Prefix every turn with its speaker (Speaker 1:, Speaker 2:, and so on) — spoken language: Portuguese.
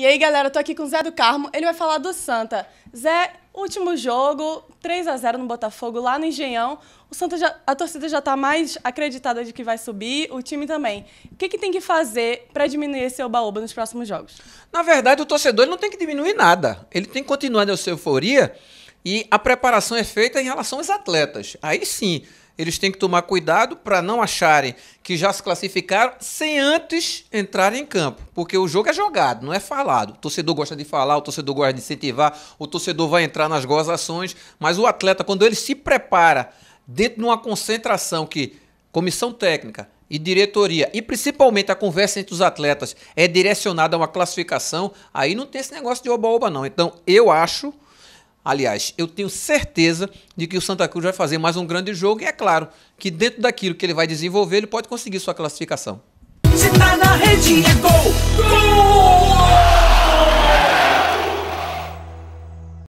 Speaker 1: E aí, galera, eu tô aqui com o Zé do Carmo, ele vai falar do Santa. Zé, último jogo, 3 a 0 no Botafogo, lá no Engenhão. O Santa já, a torcida já tá mais acreditada de que vai subir, o time também. O que, que tem que fazer para diminuir esse oba-oba nos próximos jogos? Na verdade, o torcedor
Speaker 2: não tem que diminuir nada. Ele tem que continuar sua euforia e a preparação é feita em relação aos atletas. Aí sim, eles têm que tomar cuidado para não acharem que já se classificaram sem antes entrarem em campo. Porque o jogo é jogado, não é falado. O torcedor gosta de falar, o torcedor gosta de incentivar, o torcedor vai entrar nas gozações, mas o atleta, quando ele se prepara dentro de uma concentração que comissão técnica e diretoria, e principalmente a conversa entre os atletas, é direcionada a uma classificação, aí não tem esse negócio de oba-oba, não. Então, eu acho Aliás, eu tenho certeza de que o Santa Cruz vai fazer mais um grande jogo e é claro que dentro daquilo que ele vai desenvolver, ele pode conseguir sua classificação.
Speaker 3: Se tá na rede é gol! Gol!